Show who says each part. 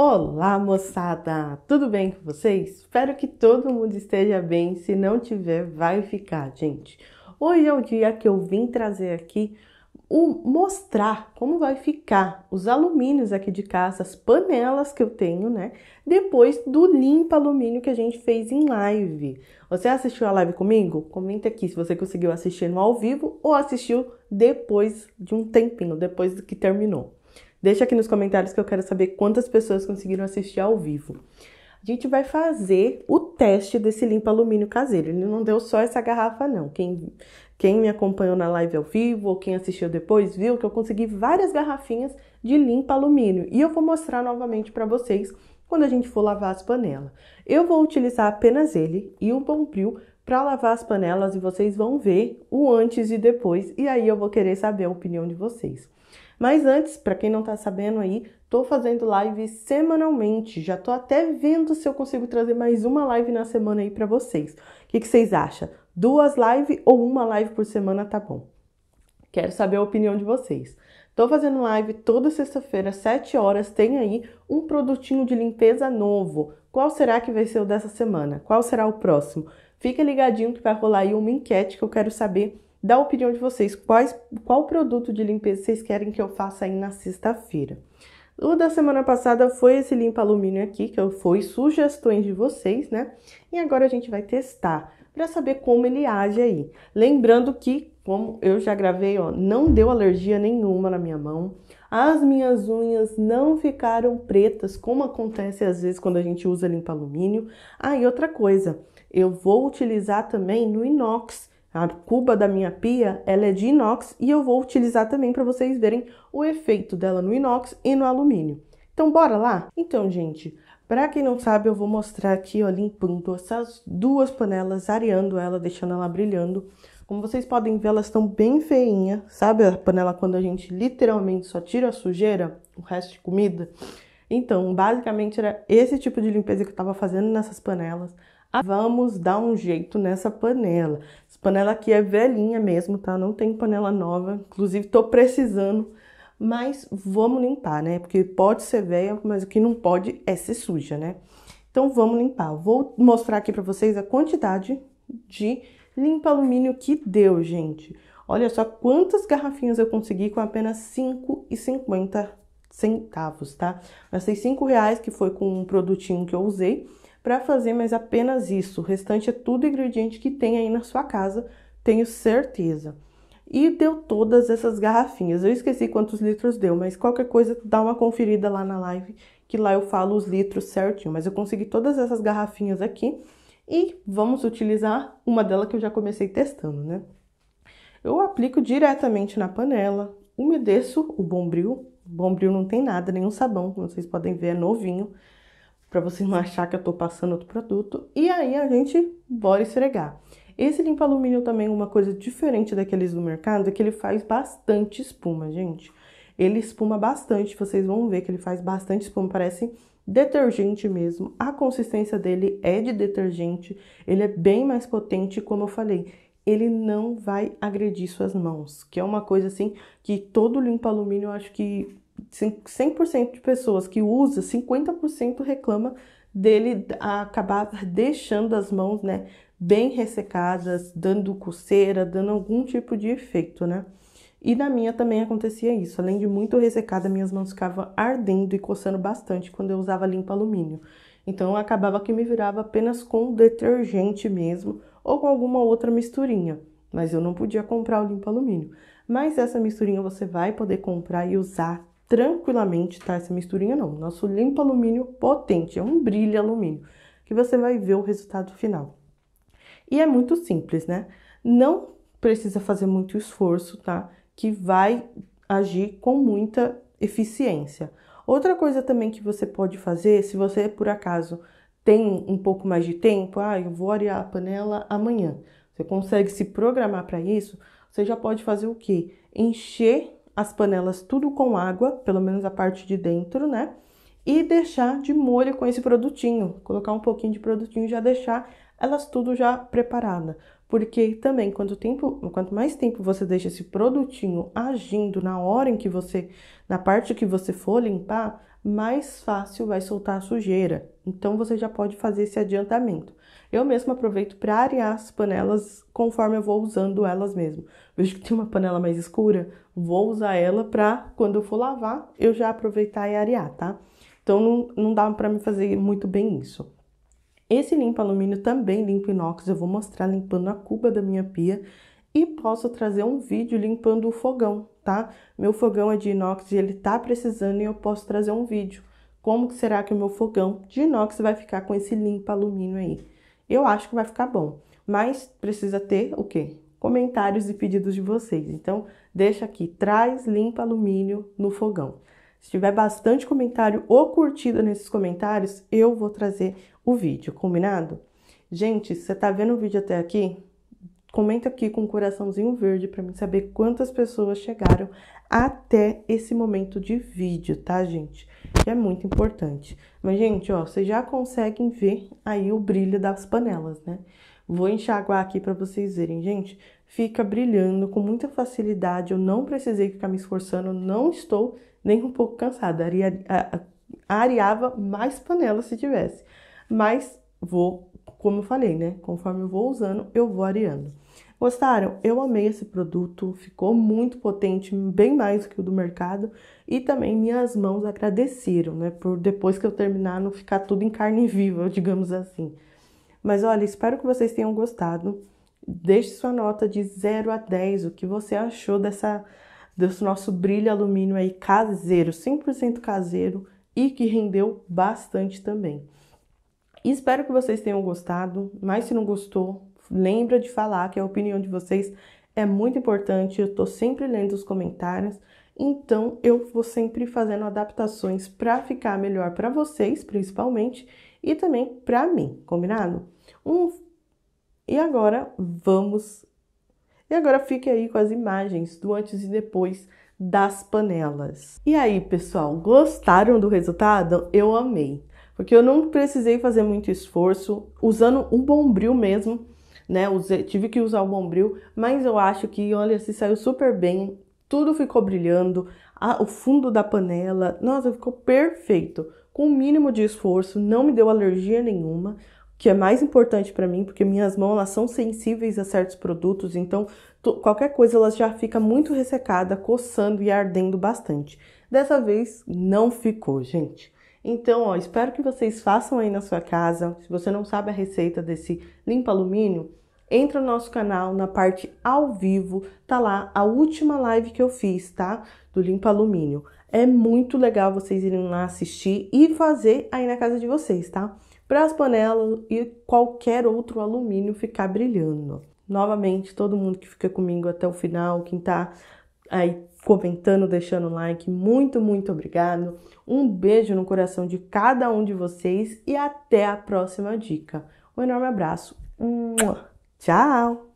Speaker 1: Olá, moçada! Tudo bem com vocês? Espero que todo mundo esteja bem. Se não tiver, vai ficar, gente. Hoje é o dia que eu vim trazer aqui o mostrar como vai ficar os alumínios aqui de casa, as panelas que eu tenho, né? Depois do limpa alumínio que a gente fez em live. Você assistiu a live comigo? Comenta aqui se você conseguiu assistir no ao vivo ou assistiu depois de um tempinho, depois que terminou. Deixa aqui nos comentários que eu quero saber quantas pessoas conseguiram assistir ao vivo. A gente vai fazer o teste desse limpa alumínio caseiro. Ele não deu só essa garrafa, não. Quem, quem me acompanhou na live ao vivo ou quem assistiu depois viu que eu consegui várias garrafinhas de limpa alumínio. E eu vou mostrar novamente para vocês quando a gente for lavar as panelas. Eu vou utilizar apenas ele e o Bombril para lavar as panelas e vocês vão ver o antes e depois. E aí eu vou querer saber a opinião de vocês. Mas antes, para quem não está sabendo aí, tô fazendo live semanalmente. Já tô até vendo se eu consigo trazer mais uma live na semana aí para vocês. O que, que vocês acham? Duas lives ou uma live por semana tá bom? Quero saber a opinião de vocês. Tô fazendo live toda sexta-feira, 7 horas. Tem aí um produtinho de limpeza novo. Qual será que vai ser o dessa semana? Qual será o próximo? Fica ligadinho que vai rolar aí uma enquete que eu quero saber Dá opinião de vocês, quais, qual produto de limpeza vocês querem que eu faça aí na sexta-feira. O da semana passada foi esse limpa alumínio aqui, que foi sugestões de vocês, né? E agora a gente vai testar para saber como ele age aí. Lembrando que, como eu já gravei, ó, não deu alergia nenhuma na minha mão. As minhas unhas não ficaram pretas, como acontece às vezes quando a gente usa limpa alumínio. Ah, e outra coisa, eu vou utilizar também no inox. A cuba da minha pia, ela é de inox e eu vou utilizar também para vocês verem o efeito dela no inox e no alumínio. Então bora lá? Então, gente, para quem não sabe, eu vou mostrar aqui, ó, limpando essas duas panelas, areando ela, deixando ela brilhando. Como vocês podem ver, elas estão bem feinhas. Sabe a panela quando a gente literalmente só tira a sujeira, o resto de comida? Então, basicamente era esse tipo de limpeza que eu estava fazendo nessas panelas. Ah, vamos dar um jeito nessa panela. Essa panela aqui é velhinha mesmo, tá? Não tem panela nova. Inclusive, tô precisando. Mas vamos limpar, né? Porque pode ser velha, mas o que não pode é ser suja, né? Então, vamos limpar. Vou mostrar aqui pra vocês a quantidade de limpa alumínio que deu, gente. Olha só quantas garrafinhas eu consegui com apenas R$ 5,50, tá? Gastei R$ reais que foi com um produtinho que eu usei para fazer mais apenas isso. O restante é tudo ingrediente que tem aí na sua casa, tenho certeza. E deu todas essas garrafinhas. Eu esqueci quantos litros deu, mas qualquer coisa dá uma conferida lá na live, que lá eu falo os litros certinho. Mas eu consegui todas essas garrafinhas aqui e vamos utilizar uma dela que eu já comecei testando, né? Eu aplico diretamente na panela, umedeço o bombril. O bombril não tem nada, nenhum sabão, como vocês podem ver, é novinho para você não achar que eu tô passando outro produto. E aí a gente bora esfregar. Esse limpa alumínio também é uma coisa diferente daqueles do mercado, é que ele faz bastante espuma, gente. Ele espuma bastante, vocês vão ver que ele faz bastante espuma, parece detergente mesmo. A consistência dele é de detergente, ele é bem mais potente, como eu falei. Ele não vai agredir suas mãos, que é uma coisa assim que todo limpa alumínio eu acho que 100% de pessoas que usa, 50% reclama dele acabar deixando as mãos, né, bem ressecadas, dando coceira, dando algum tipo de efeito, né? E na minha também acontecia isso. Além de muito ressecada, minhas mãos ficavam ardendo e coçando bastante quando eu usava limpa alumínio. Então eu acabava que me virava apenas com detergente mesmo ou com alguma outra misturinha, mas eu não podia comprar o limpa alumínio. Mas essa misturinha você vai poder comprar e usar tranquilamente, tá? Essa misturinha não. Nosso limpo alumínio potente, é um brilho alumínio, que você vai ver o resultado final. E é muito simples, né? Não precisa fazer muito esforço, tá? Que vai agir com muita eficiência. Outra coisa também que você pode fazer, se você por acaso tem um pouco mais de tempo, ah, eu vou arear a panela amanhã. Você consegue se programar para isso? Você já pode fazer o que? Encher as panelas tudo com água, pelo menos a parte de dentro, né? E deixar de molho com esse produtinho, colocar um pouquinho de produtinho e já deixar elas tudo já preparada porque também quanto tempo, quanto mais tempo você deixa esse produtinho agindo na hora em que você, na parte que você for limpar, mais fácil vai soltar a sujeira. Então você já pode fazer esse adiantamento. Eu mesma aproveito para arear as panelas conforme eu vou usando elas mesmo. Vejo que tem uma panela mais escura, vou usar ela para quando eu for lavar, eu já aproveitar e arear, tá? Então não, não dá para me fazer muito bem isso. Esse limpa alumínio também limpa inox, eu vou mostrar limpando a cuba da minha pia e posso trazer um vídeo limpando o fogão, tá? Meu fogão é de inox e ele tá precisando e eu posso trazer um vídeo. Como que será que o meu fogão de inox vai ficar com esse limpa alumínio aí? Eu acho que vai ficar bom, mas precisa ter o quê? Comentários e pedidos de vocês. Então, deixa aqui, traz limpa alumínio no fogão. Se tiver bastante comentário ou curtida nesses comentários, eu vou trazer o vídeo, combinado? Gente, se você tá vendo o vídeo até aqui, comenta aqui com um coraçãozinho verde para mim saber quantas pessoas chegaram até esse momento de vídeo, tá, gente? Que é muito importante. Mas, gente, ó, vocês já conseguem ver aí o brilho das panelas, né? Vou enxaguar aqui para vocês verem, gente. Fica brilhando com muita facilidade. Eu não precisei ficar me esforçando, não estou nem um pouco cansada. Aria, a, areava mais panelas se tivesse. Mas vou, como eu falei, né? Conforme eu vou usando, eu vou areando. Gostaram? Eu amei esse produto, ficou muito potente, bem mais do que o do mercado. E também minhas mãos agradeceram, né? Por depois que eu terminar, não ficar tudo em carne viva, digamos assim. Mas olha, espero que vocês tenham gostado. Deixe sua nota de 0 a 10, o que você achou dessa desse nosso brilho alumínio aí caseiro, 100% caseiro e que rendeu bastante também. Espero que vocês tenham gostado, mas se não gostou, lembra de falar que a opinião de vocês é muito importante. Eu tô sempre lendo os comentários, então eu vou sempre fazendo adaptações para ficar melhor para vocês, principalmente, e também para mim, combinado? Um E agora vamos E agora fique aí com as imagens do antes e depois das panelas. E aí, pessoal, gostaram do resultado? Eu amei porque eu não precisei fazer muito esforço usando um bombril mesmo, né? Usei, tive que usar o bombril, mas eu acho que olha, se saiu super bem, tudo ficou brilhando, a, o fundo da panela, nossa, ficou perfeito. Com o mínimo de esforço, não me deu alergia nenhuma, que é mais importante para mim, porque minhas mãos elas são sensíveis a certos produtos, então qualquer coisa elas já fica muito ressecada, coçando e ardendo bastante. Dessa vez não ficou, gente. Então, ó, espero que vocês façam aí na sua casa. Se você não sabe a receita desse limpa alumínio, entra no nosso canal na parte ao vivo, tá lá a última live que eu fiz, tá? Do limpa alumínio. É muito legal vocês irem lá assistir e fazer aí na casa de vocês, tá? Para as panelas e qualquer outro alumínio ficar brilhando. Novamente, todo mundo que fica comigo até o final, quem tá aí comentando, deixando like. Muito, muito obrigado. Um beijo no coração de cada um de vocês e até a próxima dica. Um enorme abraço. Tchau!